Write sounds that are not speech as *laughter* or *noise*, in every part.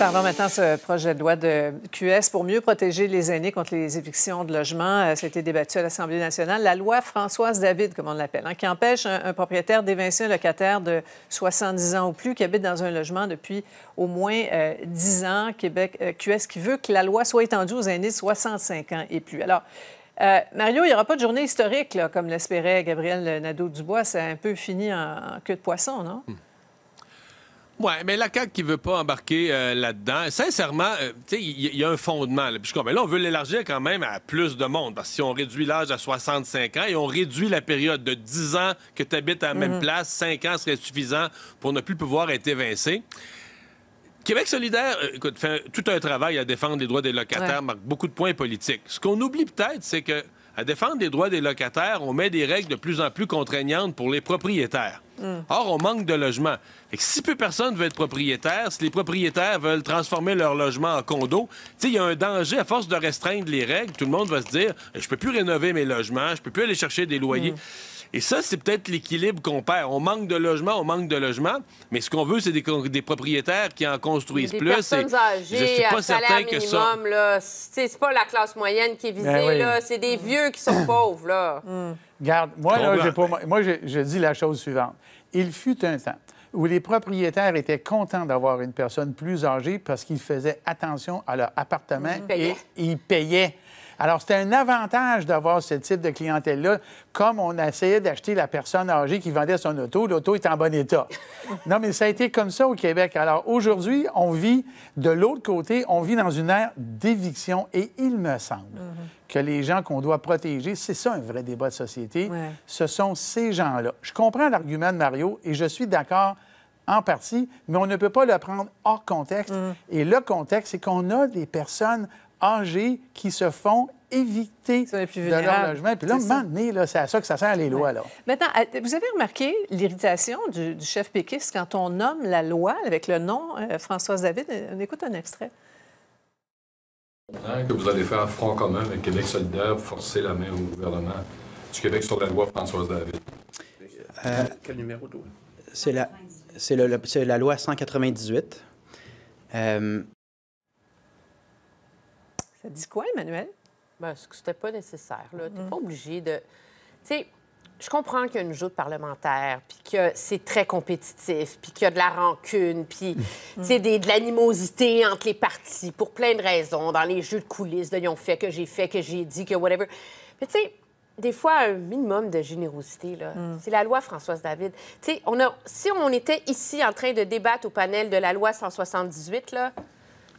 Parlons maintenant de ce projet de loi de QS pour mieux protéger les aînés contre les évictions de logements. Euh, ça a été débattu à l'Assemblée nationale. La loi Françoise David, comme on l'appelle, hein, qui empêche un, propriétaire d'évincer un locataire de 70 ans ou plus qui habite dans un logement depuis au moins 10 euh, ans. Québec euh, QS qui veut que la loi soit étendue aux aînés de 65 ans et plus. Alors, Mario, il n'y aura pas de journée historique, comme l'espérait Gabriel Nadeau-Dubois. C'est un peu fini en, queue de poisson, non? Hmm. Oui, mais la CAQ qui veut pas embarquer euh, là-dedans, sincèrement, euh, il y, a un fondement. Là. Là, on veut l'élargir quand même à plus de monde. Parce que si on réduit l'âge à 65 ans et on réduit la période de 10 ans que tu habites à la même mhm. place, 5 ans serait suffisant pour ne plus pouvoir être évincé. Québec solidaire, euh, écoute, fait tout un travail à défendre les droits des locataires, marque beaucoup de points politiques. Ce qu'on oublie peut-être, c'est que à défendre les droits des locataires, on met des règles de plus en plus contraignantes pour les propriétaires. Mm. Or, on manque de logements. si peu personne veut être propriétaire, si les propriétaires veulent transformer leur logement en condo, il y a un danger à force de restreindre les règles. Tout le monde va se dire je peux plus rénover mes logements, je peux plus aller chercher des loyers. Mm. Et ça, c'est peut-être l'équilibre qu'on perd. On manque de logements, on manque de logements, mais ce qu'on veut, c'est des, propriétaires qui en construisent des plus. Personnes âgées, je C'est pas la classe moyenne qui est ben visée, là. c'est des vieux qui sont *coughs* pauvres. Là. Hmm. moi, là, je, dis la chose suivante. Il fut un temps où les propriétaires étaient contents d'avoir une personne plus âgée parce qu'ils faisaient attention à leur appartement et ils payaient. Alors, c'était un avantage d'avoir ce type de clientèle-là, comme on essayait d'acheter la personne âgée qui vendait son auto. L'auto est en bon état. *laughs* non, mais ça a été comme ça au Québec. Alors, aujourd'hui, on vit de l'autre côté, on vit dans une ère d'éviction et il me semble mhm. que les gens qu'on doit protéger, c'est ça un vrai débat de société, ce sont ces gens-là. Je comprends l'argument de Mario et je suis d'accord en partie, mais on ne peut pas le prendre hors contexte. Mm. Et le contexte, c'est qu'on a des personnes âgées qui se font éviter de leur logement. Puis là, c'est à ça que ça sert les lois. Maintenant, vous avez remarqué l'irritation du, chef péquiste quand on nomme la loi avec le nom euh, Françoise David. Euh, on écoute un extrait. Que vous allez faire front commun avec Québec solidaire pour forcer la main au gouvernement du Québec sur la loi Françoise David. Euh, Quel numéro de c'est la, la, loi 198. Euh, Ça dit quoi, Emmanuel? Ben, c'était pas nécessaire. Tu n'es mm-hmm. pas obligé de. Tu sais, je comprends qu'il y a une joute parlementaire, puis que c'est très compétitif, puis qu'il y a de la rancune, puis mm-hmm. des, de l'animosité entre les partis pour plein de raisons, dans les jeux de coulisses, de fait que j'ai fait, que j'ai dit, que whatever. Mais tu sais, des fois un minimum de générosité. Mm. C'est la loi Françoise David. on si on était ici en train de débattre au panel de la loi 178, là,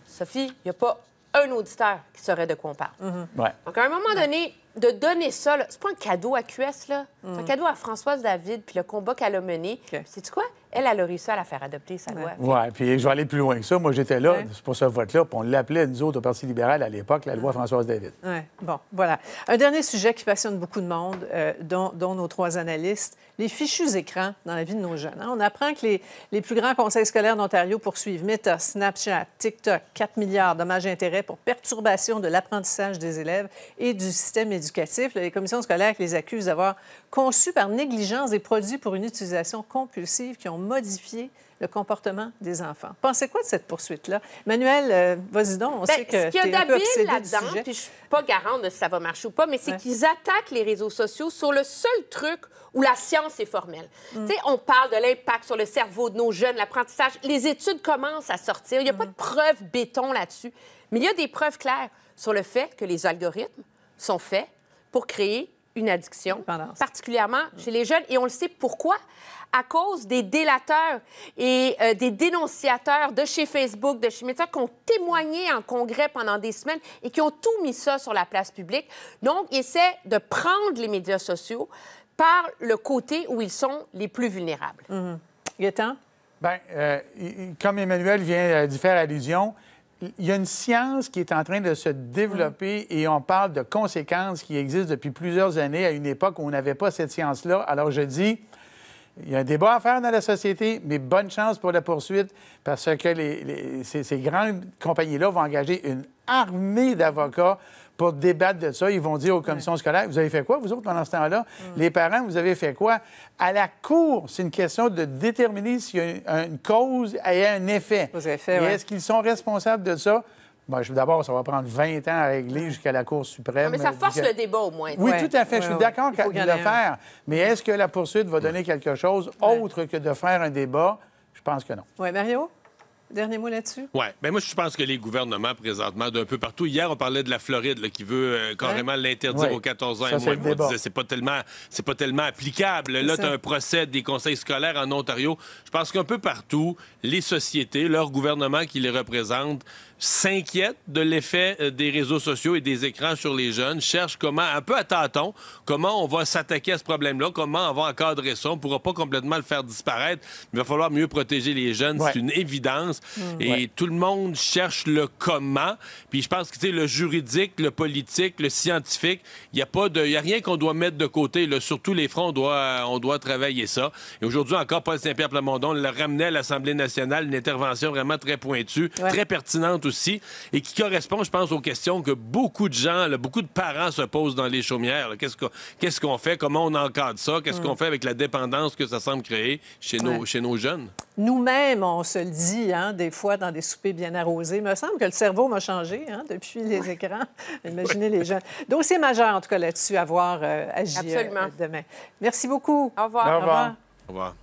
Sophie, il n'y a pas un auditeur qui saurait de quoi on parle. Mm-hmm. Donc, à un moment donné, de donner ça, ce c'est pas un cadeau à QS, là. c'est un mm. cadeau à Françoise David, puis le combat qu'elle a mené. C'est-tu quoi? Elle, elle a réussi à la faire adopter, sa loi. Oui, puis je vais aller plus loin que ça. Moi, j'étais là pour ce vote-là, puis on l'appelait, nous autres, au Parti libéral à l'époque, la loi Françoise David. Oui, bon, voilà. Un dernier sujet qui passionne beaucoup de monde, euh, dont, nos trois analystes, les fichus écrans dans la vie de nos jeunes. On apprend que les, les plus grands conseils scolaires d'Ontario poursuivent Meta, Snapchat, TikTok, 4 milliards d'hommages d'intérêt pour perturbation de l'apprentissage des élèves et du système éducatif. Les commissions scolaires les accusent d'avoir conçu par négligence des produits pour une utilisation compulsive qui ont modifier le comportement des enfants. Pensez quoi de cette poursuite-là? Manuel, euh, vas-y donc, on ben, sait que tu es un peu là-dedans, puis je suis pas garante de si ça va marcher ou pas, mais c'est qu'ils attaquent les réseaux sociaux sur le seul truc où la science est formelle. Mm. Tu sais, on parle de l'impact sur le cerveau de nos jeunes, l'apprentissage. Les études commencent à sortir. Il n'y a pas de mm. preuves béton là-dessus. Mais il y a des preuves claires sur le fait que les algorithmes sont faits pour créer une addiction, particulièrement mm. chez les jeunes. Et on le sait pourquoi à cause des délateurs et euh, des dénonciateurs de chez Facebook, de chez Meta, qui ont témoigné en congrès pendant des semaines et qui ont tout mis ça sur la place publique. Donc, ils essaient de prendre les médias sociaux par le côté où ils sont les plus vulnérables. Mmh. temps Bien, comme Emmanuel vient euh, d'y faire allusion, il y a une science qui est en train de se développer mm-hmm. et on parle de conséquences qui existent depuis plusieurs années à une époque où on n'avait pas cette science-là. Alors je dis, il y a un débat à faire dans la société, mais bonne chance pour la poursuite parce que ces, grandes compagnies-là vont engager une armée d'avocats pour débattre de ça. Ils vont dire aux commissions scolaires, vous avez fait quoi, vous autres, pendant ce temps-là? Mm. Les parents, vous avez fait quoi? À la cour, c'est une question de déterminer s'il y a une, cause et un effet. Effets, et est-ce qu'ils sont responsables de ça? D'abord, ça va prendre 20 ans à régler jusqu'à la Cour suprême. mais ça euh, force le débat au moins. Oui, tout à fait. je suis d'accord qu'il faut le faire. Mais est-ce que la poursuite va donner quelque chose autre que de faire un débat? Je pense que non. Oui, Mario? Dernier mot là-dessus? Oui. Bien, moi, je pense que les gouvernements, présentement, d'un peu partout. Hier, on parlait de la Floride, qui veut euh, carrément l'interdire aux 14 ans et c'est pas tellement, pas tellement applicable. Là, tu un procès des conseils scolaires en Ontario. Je pense qu'un peu partout, les sociétés, leurs gouvernements qui les représentent, s'inquiète de l'effet euh, des réseaux sociaux et des écrans sur les jeunes, cherchent comment, un peu à tâtons, comment on va s'attaquer à ce problème-là, comment on va encadrer ça. On ne pourra pas complètement le faire disparaître, mais il va falloir mieux protéger les jeunes. C'est une évidence. Mm. Et tout le monde cherche le comment. Puis je pense que le juridique, le politique, le scientifique, il n'y a, pas de, y a rien qu'on doit mettre de côté. Là. Sur tous les fronts, on doit, on doit travailler ça. Et aujourd'hui encore, Paul Saint-Pierre Plamondon le ramenait à l'Assemblée nationale, une intervention vraiment très pointue, très pertinente aussi et qui correspond, je pense, aux questions que beaucoup de gens, beaucoup de parents se posent dans les chaumières. Qu'est-ce qu'on fait? Comment on encadre ça? Qu'est-ce mm. qu'on fait avec la dépendance que ça semble créer chez, nos, jeunes? Nous-mêmes, on se le dit, hein, des fois, dans des soupers bien arrosés. Il me semble que le cerveau m'a changé hein, depuis les écrans. *laughs* Imaginez les jeunes. Dossier majeur, en tout cas, là-dessus, à voir euh, e, euh, demain. Merci beaucoup. Au revoir. Au revoir. Au revoir.